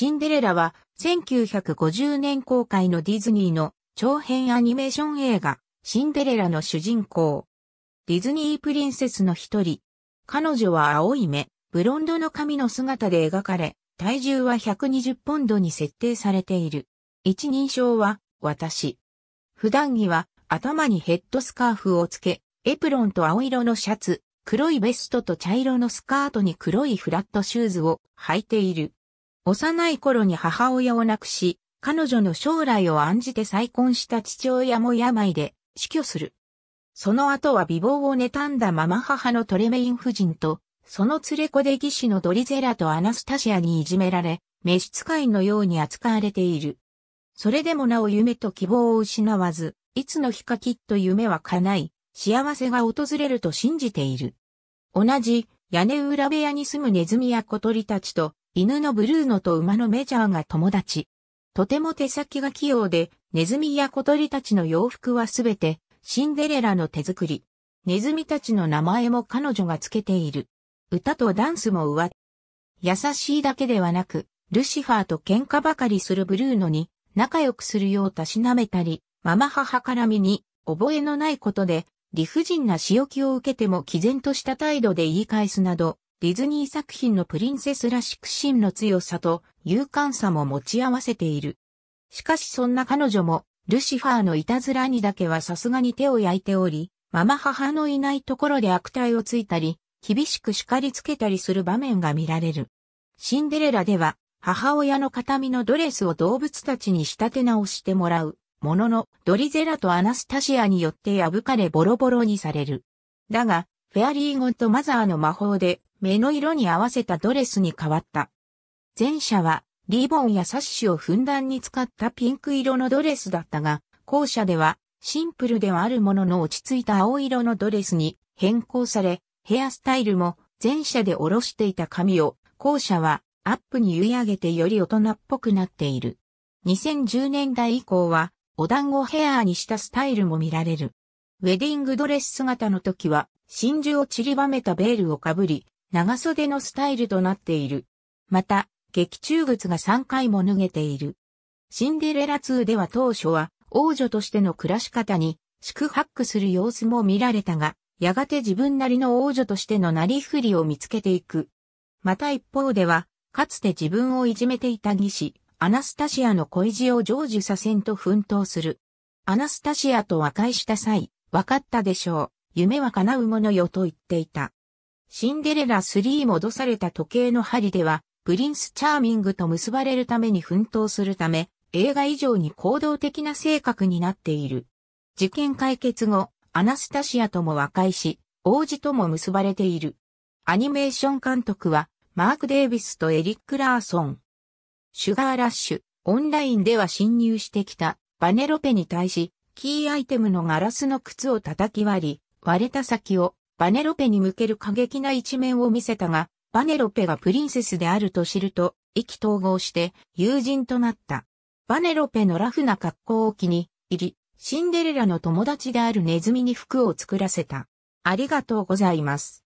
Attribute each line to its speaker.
Speaker 1: シンデレラは1950年公開のディズニーの長編アニメーション映画シンデレラの主人公。ディズニープリンセスの一人。彼女は青い目、ブロンドの髪の姿で描かれ、体重は120ポンドに設定されている。一人称は私。普段着は頭にヘッドスカーフをつけ、エプロンと青色のシャツ、黒いベストと茶色のスカートに黒いフラットシューズを履いている。幼い頃に母親を亡くし、彼女の将来を案じて再婚した父親も病で死去する。その後は美貌を妬んだまま母のトレメイン夫人と、その連れ子で義士のドリゼラとアナスタシアにいじめられ、召使いのように扱われている。それでもなお夢と希望を失わず、いつの日かきっと夢は叶い、幸せが訪れると信じている。同じ屋根裏部屋に住むネズミや小鳥たちと犬のブルーノと馬のメジャーが友達。とても手先が器用で、ネズミや小鳥たちの洋服はすべて、シンデレラの手作り。ネズミたちの名前も彼女がつけている。歌とダンスも上。優しいだけではなく、ルシファーと喧嘩ばかりするブルーノに、仲良くするようたしなめたり、ママ母から身に、覚えのないことで、理不尽な仕置きを受けても毅然とした態度で言い返すなど、ディズニー作品のプリンセスらしく真の強さと勇敢さも持ち合わせている。しかしそんな彼女も、ルシファーのいたずらにだけはさすがに手を焼いており、ママ母のいないところで悪態をついたり、厳しく叱りつけたりする場面が見られる。シンデレラでは、母親の形見のドレスを動物たちに仕立て直してもらう、ものの、ドリゼラとアナスタシアによって破かれボロボロにされる。だが、フェアリーゴンとマザーの魔法で、目の色に合わせたドレスに変わった。前者はリボンやサッシをふんだんに使ったピンク色のドレスだったが、後者ではシンプルではあるものの落ち着いた青色のドレスに変更され、ヘアスタイルも前者で下ろしていた髪を、後者はアップに結い上げてより大人っぽくなっている。2010年代以降は、お団子ヘアーにしたスタイルも見られる。ウェディングドレス姿の時は、真珠を散りばめたベールをかぶり、長袖のスタイルとなっている。また、劇中靴が3回も脱げている。シンデレラ2では当初は王女としての暮らし方に宿泊する様子も見られたが、やがて自分なりの王女としてのなりふりを見つけていく。また一方では、かつて自分をいじめていた義士、アナスタシアの恋路を成就させんと奮闘する。アナスタシアと和解した際、分かったでしょう。夢は叶うものよと言っていた。シンデレラ3戻された時計の針では、プリンス・チャーミングと結ばれるために奮闘するため、映画以上に行動的な性格になっている。事件解決後、アナスタシアとも和解し、王子とも結ばれている。アニメーション監督は、マーク・デイビスとエリック・ラーソン。シュガーラッシュ、オンラインでは侵入してきた、バネロペに対し、キーアイテムのガラスの靴を叩き割り、割れた先をバネロペに向ける過激な一面を見せたが、バネロペがプリンセスであると知ると、意気投合して友人となった。バネロペのラフな格好を気に入り、シンデレラの友達であるネズミに服を作らせた。ありがとうございます。